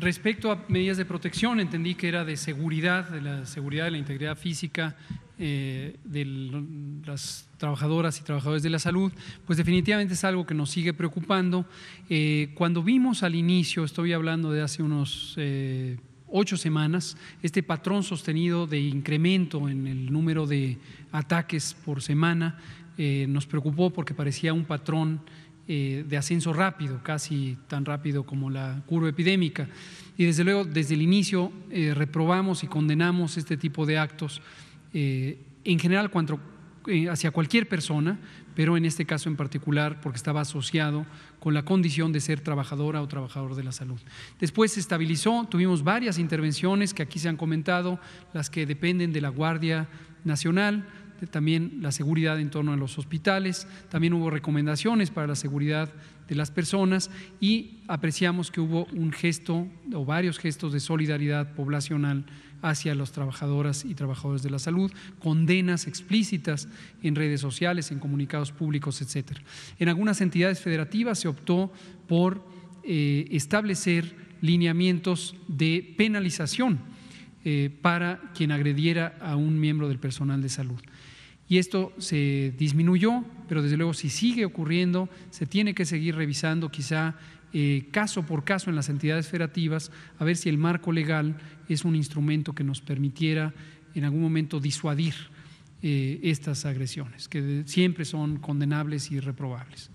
respecto a medidas de protección, entendí que era de seguridad, de la seguridad, de la integridad física eh, de las trabajadoras y trabajadores de la salud, pues definitivamente es algo que nos sigue preocupando. Eh, cuando vimos al inicio, estoy hablando de hace unos... Eh, ocho semanas, este patrón sostenido de incremento en el número de ataques por semana nos preocupó porque parecía un patrón eh, de ascenso rápido, casi tan rápido como la curva epidémica. Y desde luego, desde el inicio, eh, reprobamos y condenamos este tipo de actos, eh, en general hacia cualquier persona, pero en este caso en particular porque estaba asociado con la condición de ser trabajadora o trabajador de la salud. Después se estabilizó, tuvimos varias intervenciones que aquí se han comentado, las que dependen de la Guardia Nacional, también la seguridad en torno a los hospitales, también hubo recomendaciones para la seguridad de las personas y apreciamos que hubo un gesto o varios gestos de solidaridad poblacional hacia las trabajadoras y trabajadores de la salud, condenas explícitas en redes sociales, en comunicados públicos, etcétera. En algunas entidades federativas se optó por eh, establecer lineamientos de penalización eh, para quien agrediera a un miembro del personal de salud. Y esto se disminuyó, pero desde luego si sigue ocurriendo, se tiene que seguir revisando quizá eh, caso por caso en las entidades federativas, a ver si el marco legal es un instrumento que nos permitiera en algún momento disuadir eh, estas agresiones, que siempre son condenables y reprobables.